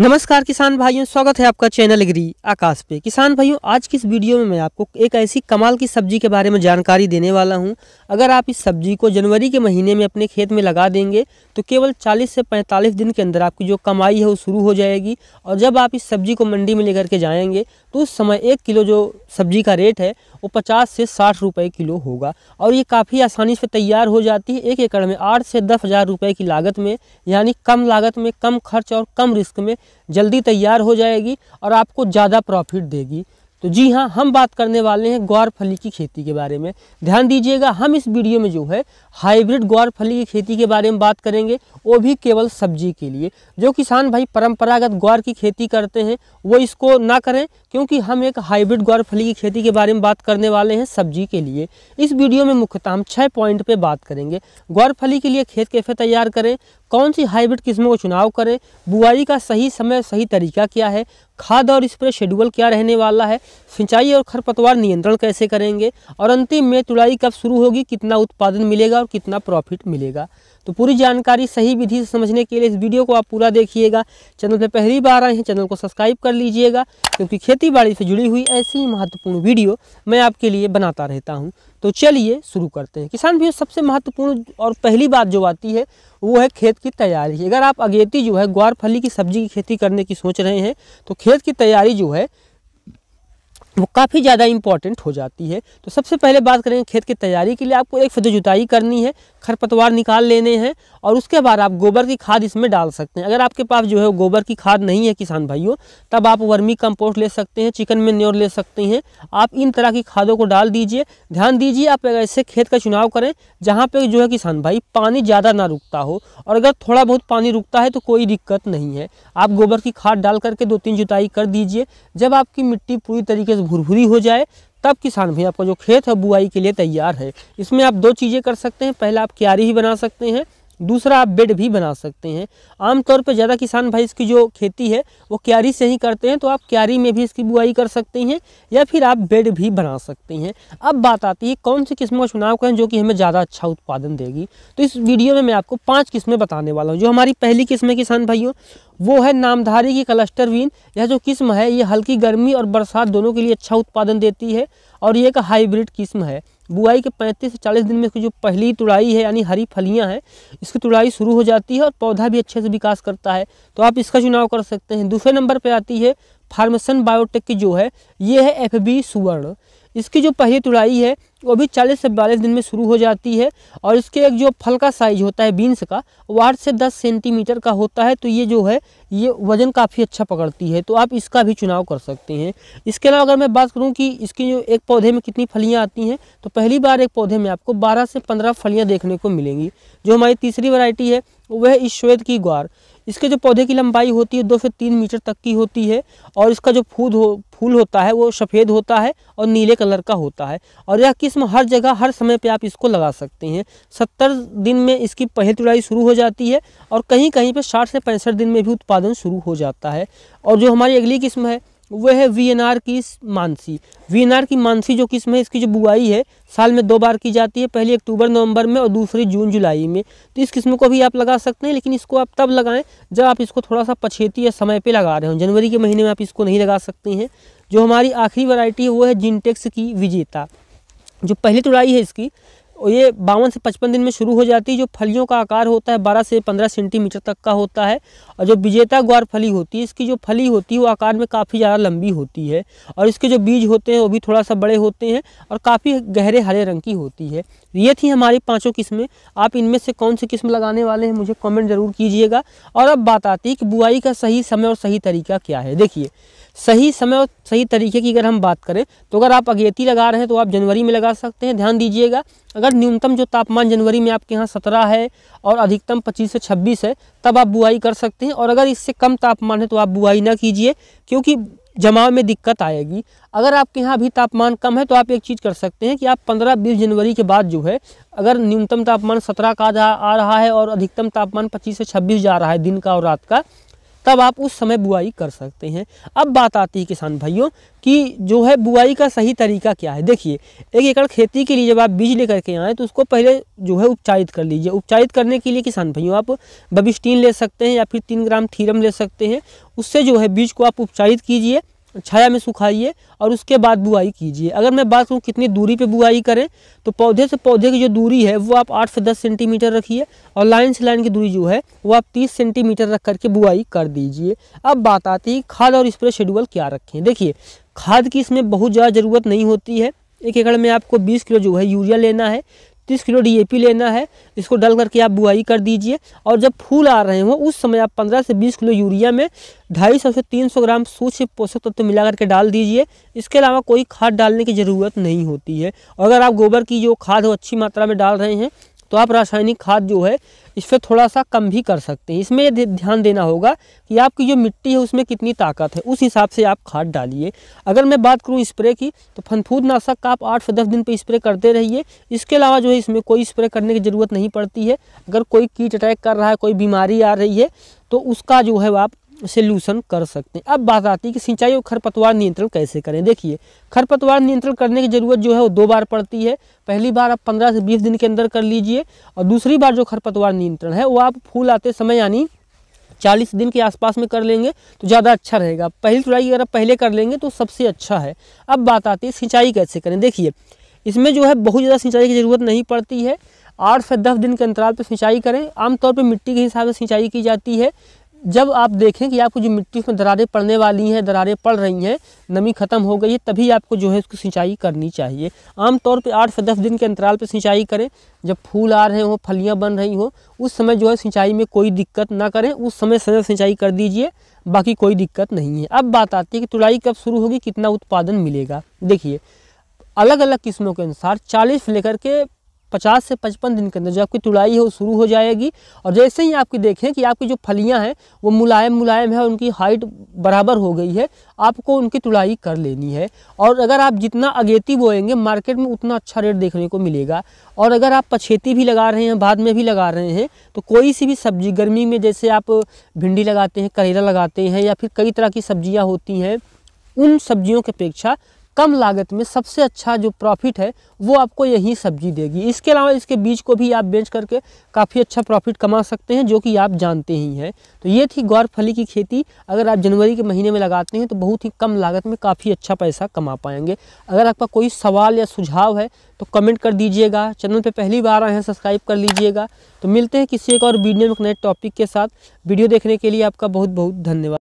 नमस्कार किसान भाइयों स्वागत है आपका चैनल गिरी आकाश पे किसान भाइयों आज की इस वीडियो में मैं आपको एक ऐसी कमाल की सब्जी के बारे में जानकारी देने वाला हूं अगर आप इस सब्जी को जनवरी के महीने में अपने खेत में लगा देंगे तो केवल 40 से 45 दिन के अंदर आपकी जो कमाई है वो शुरू हो जाएगी और जब आप इस सब्जी को मंडी में लेकर के जाएंगे तो उस समय एक किलो जो सब्जी का रेट है वो पचास से साठ रुपये किलो होगा और ये काफ़ी आसानी से तैयार हो जाती है एक एकड़ में आठ से दस हज़ार रुपये की लागत में यानी कम लागत में कम खर्च और कम रिस्क में जल्दी तैयार हो जाएगी और आपको ज़्यादा प्रॉफिट देगी तो जी हाँ हम बात करने वाले हैं ग्वार फली की खेती के बारे में ध्यान दीजिएगा हम इस वीडियो में जो है हाइब्रिड ग्वार फली की खेती के बारे में बात करेंगे वो भी केवल सब्जी के लिए जो किसान भाई परंपरागत ग्वार की खेती करते हैं वो इसको ना करें क्योंकि हम एक हाइब्रिड ग्वार फली की खेती के बारे में बात करने वाले हैं सब्जी के लिए इस वीडियो में मुख्यतः हम छः पॉइंट पर बात करेंगे ग्वार फली के लिए खेत कैसे तैयार करें कौन सी हाइब्रिड किस्मों का चुनाव करें बुआई का सही समय सही तरीका क्या है खाद और स्प्रे शेड्यूल क्या रहने वाला है सिंचाई और खरपतवार नियंत्रण कैसे करेंगे और अंतिम में तुड़ाई कब शुरू होगी कितना उत्पादन मिलेगा और कितना प्रॉफिट मिलेगा तो पूरी जानकारी सही विधि से समझने के लिए इस वीडियो को आप पूरा देखिएगा चैनल पर पहली बार आए हैं चैनल को सब्सक्राइब कर लीजिएगा क्योंकि खेती बाड़ी से जुड़ी हुई ऐसी ही महत्वपूर्ण वीडियो मैं आपके लिए बनाता रहता हूँ तो चलिए शुरू करते हैं किसान भैया सबसे महत्वपूर्ण और पहली बात जो आती है वो है खेत की तैयारी अगर आप अगेती जो है ग्वार फली की सब्जी की खेती करने की सोच रहे हैं तो खेत की तैयारी जो है वो काफ़ी ज़्यादा इंपॉर्टेंट हो जाती है तो सबसे पहले बात करेंगे खेत की तैयारी के लिए आपको एक फिर जुताई करनी है खरपतवार निकाल लेने हैं और उसके बाद आप गोबर की खाद इसमें डाल सकते हैं अगर आपके पास जो है गोबर की खाद नहीं है किसान भाइयों तब आप वर्मी कंपोस्ट ले सकते हैं चिकन मेन्योर ले सकते हैं आप इन तरह की खादों को डाल दीजिए ध्यान दीजिए आप ऐसे खेत का चुनाव करें जहाँ पर जो है किसान भाई पानी ज़्यादा ना रुकता हो और अगर थोड़ा बहुत पानी रुकता है तो कोई दिक्कत नहीं है आप गोबर की खाद डाल करके दो तीन जुताई कर दीजिए जब आपकी मिट्टी पूरी तरीके से भुरभुरी हो जाए तब किसान भाई आपका जो खेत है बुआई के लिए तैयार है इसमें आप दो चीज़ें कर सकते हैं पहला आप क्यारी ही बना सकते हैं दूसरा आप बेड भी बना सकते हैं आमतौर पर ज़्यादा किसान भाई इसकी जो खेती है वो क्यारी से ही करते हैं तो आप क्यारी में भी इसकी बुआई कर सकते हैं या फिर आप बेड भी बना सकते हैं अब बात आती है कौन सी किस्म का चुनाव करें जो कि हमें ज़्यादा अच्छा उत्पादन देगी तो इस वीडियो में मैं आपको पाँच किस्में बताने वाला हूँ जो हमारी पहली किस्म है किसान भाइयों वो है नामधारी की क्लस्टर बीन यह जो किस्म है ये हल्की गर्मी और बरसात दोनों के लिए अच्छा उत्पादन देती है और ये एक हाईब्रिड किस्म है बुआई के 35 से 40 दिन में इसकी जो पहली तुड़ाई है यानी हरी फलियां हैं इसकी तुड़ाई शुरू हो जाती है और पौधा भी अच्छे से विकास करता है तो आप इसका चुनाव कर सकते हैं दूसरे नंबर पे आती है फार्मेसन बायोटेक की जो है ये है एफ सुवर्ण इसकी जो पहली तुड़ाई है वो भी चालीस से बयालीस दिन में शुरू हो जाती है और इसके एक जो फल का साइज होता है बीन्स का वो आठ से दस सेंटीमीटर का होता है तो ये जो है ये वज़न काफ़ी अच्छा पकड़ती है तो आप इसका भी चुनाव कर सकते हैं इसके अलावा अगर मैं बात करूँ कि इसकी जो एक पौधे में कितनी फलियाँ आती हैं तो पहली बार एक पौधे में आपको बारह से पंद्रह फलियाँ देखने को मिलेंगी जो हमारी तीसरी वरायटी है वह इस श्वेत की ग्वार इसके जो पौधे की लंबाई होती है दो से तीन मीटर तक की होती है और इसका जो फूल हो फूल होता है वो सफ़ेद होता है और नीले कलर का होता है और यह किस्म हर जगह हर समय पे आप इसको लगा सकते हैं सत्तर दिन में इसकी पहली तुड़ाई शुरू हो जाती है और कहीं कहीं पे साठ से पैंसठ दिन में भी उत्पादन शुरू हो जाता है और जो हमारी अगली किस्म है वो है आर की मानसी आर की मानसी जो किस्म है इसकी जो बुआई है साल में दो बार की जाती है पहली अक्टूबर नवंबर में और दूसरी जून जुलाई में तो इस किस्म को भी आप लगा सकते हैं लेकिन इसको आप तब लगाएं जब आप इसको थोड़ा सा पछेती या समय पर लगा रहे हो जनवरी के महीने में आप इसको नहीं लगा सकते हैं जो हमारी आखिरी वरायटी है वो है जिनटेक्स e की विजेता जो पहली तुड़ाई है इसकी ये बावन से पचपन दिन में शुरू हो जाती है जो फलियों का आकार होता है बारह से पंद्रह सेंटीमीटर तक का होता है और जो विजेता ग्वार फली होती है इसकी जो फली होती है वो आकार में काफ़ी ज़्यादा लंबी होती है और इसके जो बीज होते हैं वो भी थोड़ा सा बड़े होते हैं और काफ़ी गहरे हरे रंग की होती है ये थी हमारी पाँचों किस्में आप इनमें से कौन सी किस्म लगाने वाले हैं मुझे कॉमेंट ज़रूर कीजिएगा और अब बात आती है कि बुआई का सही समय और सही तरीका क्या है देखिए सही समय और सही तरीके की अगर हम बात करें तो अगर आप अगेती लगा रहे हैं तो आप जनवरी में लगा सकते हैं ध्यान दीजिएगा अगर न्यूनतम जो तापमान जनवरी में आपके यहाँ सत्रह है और अधिकतम पच्चीस से छब्बीस है तब आप बुआई कर सकते हैं और अगर इससे कम तापमान है तो आप बुआई ना कीजिए क्योंकि जमाव में दिक्कत आएगी अगर आपके यहाँ अभी तापमान कम है तो आप एक चीज़ कर सकते हैं कि आप 15-20 जनवरी के बाद जो है अगर न्यूनतम तापमान 17 का आ रहा है और अधिकतम तापमान 25 से 26 जा रहा है दिन का और रात का तब आप उस समय बुआई कर सकते हैं अब बात आती है किसान भाइयों कि जो है बुआई का सही तरीका क्या है देखिए एक एकड़ खेती के लिए जब आप बीज लेकर के आएँ तो उसको पहले जो है उपचारित कर लीजिए उपचारित करने के लिए किसान भाइयों आप बबिस्टीन ले सकते हैं या फिर तीन ग्राम थीरम ले सकते हैं उससे जो है बीज को आप उपचारित कीजिए छाया में सुखाइए और उसके बाद बुआई कीजिए अगर मैं बात करूँ कितनी दूरी पे बुआई करें तो पौधे से पौधे की जो दूरी है वो आप आठ से दस सेंटीमीटर रखिए और लाइन से लाइन की दूरी जो है वो आप तीस सेंटीमीटर रख करके बुआई कर दीजिए अब बात आती है खाद और स्प्रे शेड्यूल क्या रखें देखिए खाद की इसमें बहुत ज़्यादा ज़रूरत नहीं होती है एक एकड़ में आपको बीस किलो जो है यूरिया लेना है तीस किलो डीएपी लेना है इसको डल करके आप बुआई कर दीजिए और जब फूल आ रहे हों उस समय आप पंद्रह से बीस किलो यूरिया में ढाई सौ से तीन सौ ग्राम सूक्ष्म पोषक तत्व तो मिला करके डाल दीजिए इसके अलावा कोई खाद डालने की ज़रूरत नहीं होती है और अगर आप गोबर की जो खाद हो अच्छी मात्रा में डाल रहे हैं तो आप रासायनिक खाद जो है इस पर थोड़ा सा कम भी कर सकते हैं इसमें ध्यान देना होगा कि आपकी जो मिट्टी है उसमें कितनी ताकत है उस हिसाब से आप खाद डालिए अगर मैं बात करूँ स्प्रे की तो फनफूद नाशक का आप आठ से दस दिन पर स्प्रे करते रहिए इसके अलावा जो है इसमें कोई स्प्रे करने की ज़रूरत नहीं पड़ती है अगर कोई कीट अटैक कर रहा है कोई बीमारी आ रही है तो उसका जो है आप सोल्यूशन कर सकते हैं अब बात आती है कि सिंचाई और खरपतवार नियंत्रण कैसे करें देखिए खरपतवार नियंत्रण करने की ज़रूरत जो है वो दो बार पड़ती है पहली बार आप पंद्रह से बीस दिन के अंदर कर लीजिए और दूसरी बार जो खरपतवार नियंत्रण है वो आप फूल आते समय यानी चालीस दिन के आसपास में कर लेंगे तो ज़्यादा अच्छा रहेगा पहली तुराई अगर आप पहले कर लेंगे तो सबसे अच्छा है अब बात आती है सिंचाई कैसे करें देखिए इसमें जो है बहुत ज़्यादा सिंचाई की ज़रूरत नहीं पड़ती है आठ से दस दिन के अंतराल पर सिंचाई करें आमतौर पर मिट्टी के हिसाब से सिंचाई की जाती है जब आप देखें कि आपको जो मिट्टी में दरारें पड़ने वाली हैं दरारें पड़ रही हैं नमी ख़त्म हो गई है तभी आपको जो है उसकी सिंचाई करनी चाहिए आमतौर पर आठ से दस दिन के अंतराल पर सिंचाई करें जब फूल आ रहे हों फलियाँ बन रही हों उस समय जो है सिंचाई में कोई दिक्कत ना करें उस समय समय सिंचाई कर दीजिए बाकी कोई दिक्कत नहीं है अब बात आती है कि तुड़ाई कब शुरू होगी कितना उत्पादन मिलेगा देखिए अलग अलग किस्मों के अनुसार चालीस लेकर के 50 से 55 दिन के अंदर जो आपकी तुड़ाई है वो शुरू हो जाएगी और जैसे ही आपकी देखें कि आपकी जो फलियाँ हैं वो मुलायम मुलायम है उनकी हाइट बराबर हो गई है आपको उनकी तुड़ाई कर लेनी है और अगर आप जितना अगेती बोएंगे मार्केट में उतना अच्छा रेट देखने को मिलेगा और अगर आप पछेती भी लगा रहे हैं बाद में भी लगा रहे हैं तो कोई सी भी सब्जी गर्मी में जैसे आप भिंडी लगाते हैं करेला लगाते हैं या फिर कई तरह की सब्जियाँ होती हैं उन सब्जियों की अपेक्षा कम लागत में सबसे अच्छा जो प्रॉफिट है वो आपको यही सब्जी देगी इसके अलावा इसके बीज को भी आप बेच करके काफ़ी अच्छा प्रॉफिट कमा सकते हैं जो कि आप जानते ही हैं तो ये थी गौर फली की खेती अगर आप जनवरी के महीने में लगाते हैं तो बहुत ही कम लागत में काफ़ी अच्छा पैसा कमा पाएंगे अगर आपका कोई सवाल या सुझाव है तो कमेंट कर दीजिएगा चैनल पर पहली बार आए हैं सब्सक्राइब कर लीजिएगा तो मिलते हैं किसी एक और वीडियो में नए टॉपिक के साथ वीडियो देखने के लिए आपका बहुत बहुत धन्यवाद